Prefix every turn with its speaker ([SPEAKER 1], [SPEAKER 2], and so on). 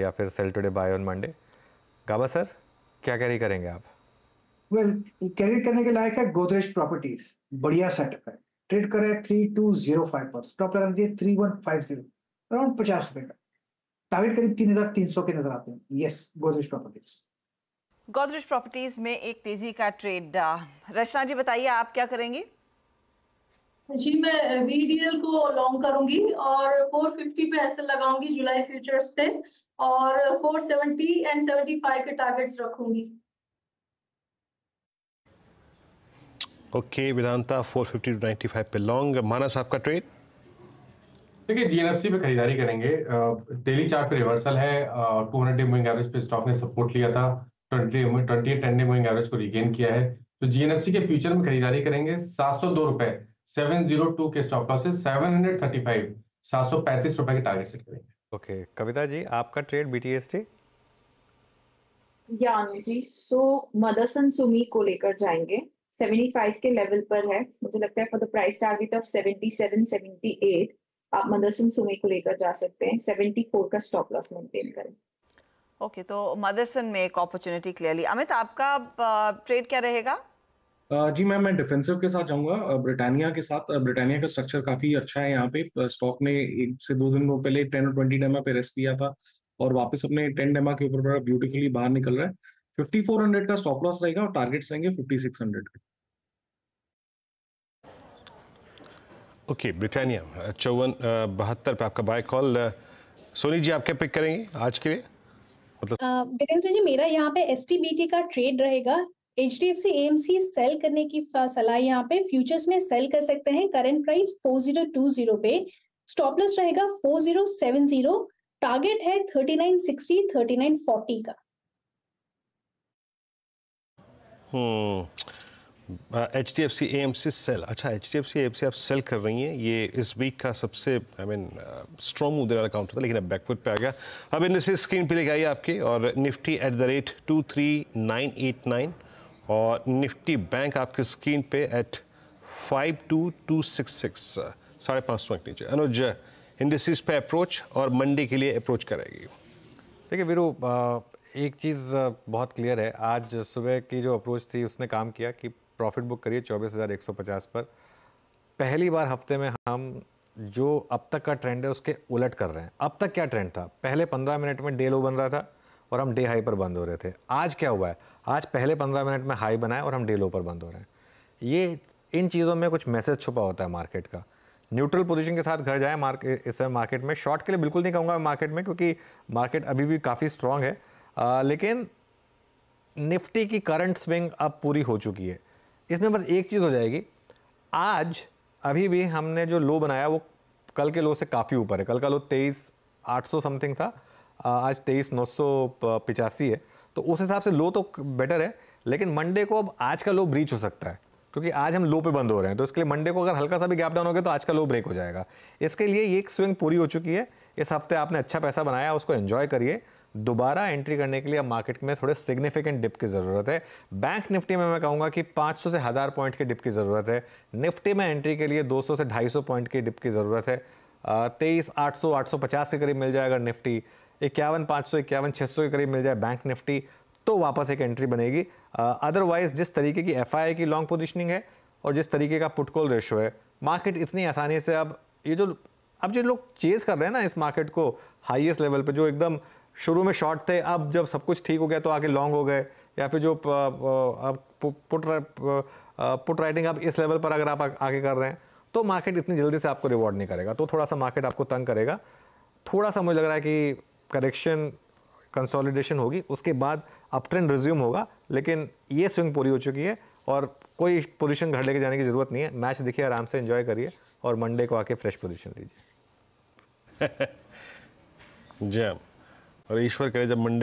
[SPEAKER 1] या फिर sell today buy on Monday Gaba sir क्या कैरी करेंगे आप वेल well, कैरी करने के लायक है गोदरेज प्रॉपर्टीज बढ़िया सेटअप है ट्रेड कर रहा है थ्री टू जीरो फाइव पर स्टॉप लगा दिए three one five zero around पचास रुपए का टारगेट करीब तीन हजार तीन सौ के नजर आते हैं yes Godrej properties
[SPEAKER 2] Godrej properties में एक तेजी का ट्रेड रचना जी बताइए आप क्या करेंगे जी मैं वीडीएल को लॉन्ग करूंगी और 450 पे ऐसे लगाऊंगी जुलाई फ्यूचर्स पे और 470 एंड 75 के टारगेट्स रखूंगी ओके वेदांता 450 टू 95 पे लॉन्ग मानस आपका ट्रेड
[SPEAKER 1] देखिए जीएनएफसी पे खरीदारी करेंगे डेली चार्ट पे रिवर्सल है 200 डे मूविंग एवरेज पे स्टॉक ने सपोर्ट लिया था 20 twenty ten day moving average को रिगेन किया है तो जीएनएफसी के फ्यूचर में खरीदारी करेंगे सात सौ दो रुपए 702 के स्टॉप लॉसेस 735 735 रुपए के टारगेट सेट करेंगे ओके okay. कविता जी आपका ट्रेड बीटीएसटी या अनु जी सो मदरसन सुमी को लेकर जाएंगे 75 के लेवल पर है मुझे लगता है for the price target of 77 78 आप मदरसन सुमी को लेकर जा सकते हैं 74 का
[SPEAKER 2] स्टॉप लॉस मेंटेन करें ओके okay, तो मदरसन में एक अपॉर्चुनिटी क्लियरली अमित आपका ट्रेड क्या रहेगा
[SPEAKER 1] जी मैम मैं डिफेंसिव के साथ जाऊंगा ब्रिटानिया के साथ ब्रिटानिया का स्ट्रक्चर काफ़ी अच्छा है यहाँ पे स्टॉक ने एक से दो दिन पहले टेन और ट्वेंटी डेमा पे रेस्ट किया था और वापस अपने टेन डेमा के ऊपर बड़ा ब्यूटीफुली बाहर निकल रहा है फिफ्टी फोर हंड्रेड का स्टॉप लॉस
[SPEAKER 2] रहेगा और टारगेट्स रहेंगे फिफ्टी सिक्स हंड्रेड के ओके ब्रिटानिया चौवन बहत्तर पे आपका बाय कॉल सोनी जी आप क्या पिक करेंगे आज के लिए मतलब जी मेरा यहाँ पे एस का ट्रेड रहेगा H D F C M C sell करने की सलाह यहाँ पे फ्यूचर्स में सेल कर सकते हैं current price four zero two zero पे स्टॉपलेस रहेगा four zero seven zero target है thirty nine sixty thirty nine forty का H D F C A M C sell अच्छा H D F C M C आप sell कर रही हैं ये इस वीक का सबसे आई मीन स्ट्रॉन्ग मूव वाला काउंटर था लेकिन अब बैकवर्ड पे आ गया अब इन स्क्रीन पे लेके आइए आपके और Nifty at the rate two three nine eight nine और निफ्टी बैंक आपके स्क्रीन पे at five two two six six साढ़े पाँच सौ नीचे अनुज इंडस्ट्रीज पे अप्रोच और मंडे के लिए अप्रोच करेगी
[SPEAKER 1] देखिए वीरू एक चीज़ बहुत क्लियर है आज सुबह की जो अप्रोच थी उसने काम किया कि प्रॉफिट बुक करिए चौबीस हज़ार एक सौ पचास पर पहली बार हफ्ते में हम जो अब तक का ट्रेंड है उसके उलट कर रहे हैं अब तक क्या ट्रेंड था पहले पंद्रह मिनट में डे लो बन रहा था और हम डे हाई पर बंद हो रहे थे आज क्या हुआ है आज पहले पंद्रह मिनट में हाई बनाए और हम डे लो पर बंद हो रहे हैं ये इन चीज़ों में कुछ मैसेज छुपा होता है मार्केट का न्यूट्रल पोजीशन के साथ घर जाए मार्केट इस समय मार्केट में शॉर्ट के लिए बिल्कुल नहीं कहूँगा मार्केट में क्योंकि मार्केट अभी भी काफ़ी स्ट्रांग है आ, लेकिन निफ्टी की करंट स्विंग अब पूरी हो चुकी है इसमें बस एक चीज़ हो जाएगी आज अभी भी हमने जो लो बनाया वो कल के लो से काफ़ी ऊपर है कल का लो तेईस आठ सौ समथिंग था आज तेईस नौ सौ पिचासी है तो उस हिसाब से लो तो बेटर है लेकिन मंडे को अब आज का लो ब्रीच हो सकता है क्योंकि आज हम लो पे बंद हो रहे हैं तो इसके लिए मंडे को अगर हल्का सा भी गैप डाउन हो गया तो आज का लो ब्रेक हो जाएगा इसके लिए ये एक स्विंग पूरी हो चुकी है इस हफ्ते आपने अच्छा पैसा बनाया उसको एंजॉय करिए दोबारा एंट्री करने के लिए मार्केट में थोड़े सिग्निफिकेंट डिप की ज़रूरत है बैंक निफ्टी में मैं कहूँगा कि 500 से हज़ार पॉइंट की डिप की ज़रूरत है निफ्टी में एंट्री के लिए 200 से 250 पॉइंट की डिप की ज़रूरत है तेईस आठ सौ आठ सौ पचास के करीब मिल जाएगा निफ्टी इक्यावन पाँच सौ इक्यावन छः सौ के करीब मिल जाए बैंक निफ्टी तो वापस एक एंट्री बनेगी अदरवाइज जिस तरीके की एफ की लॉन्ग पोजिशनिंग है और जिस तरीके का पुटकॉल रेशो है मार्केट इतनी आसानी से अब ये जो अब जो लोग चेज़ कर रहे हैं ना इस मार्केट को हाइएस्ट लेवल पर जो एकदम शुरू में शॉर्ट थे अब जब सब कुछ ठीक हो गया तो आगे लॉन्ग हो गए या फिर जो अब पुट पुट राइटिंग अब इस लेवल पर अगर आप आगे कर रहे हैं तो मार्केट इतनी जल्दी से आपको रिवॉर्ड नहीं करेगा तो थोड़ा सा मार्केट आपको तंग करेगा थोड़ा सा मुझे लग रहा है कि करेक्शन कंसोलिडेशन होगी उसके बाद अप ट्रेंड रिज्यूम होगा लेकिन ये स्विंग पूरी हो चुकी है और कोई पोजीशन घर लेके जाने की ज़रूरत नहीं है मैच देखिए आराम से एंजॉय करिए और मंडे को आके फ्रेश पोजीशन लीजिए
[SPEAKER 2] जय
[SPEAKER 1] और ईश्वर करे जब मंडे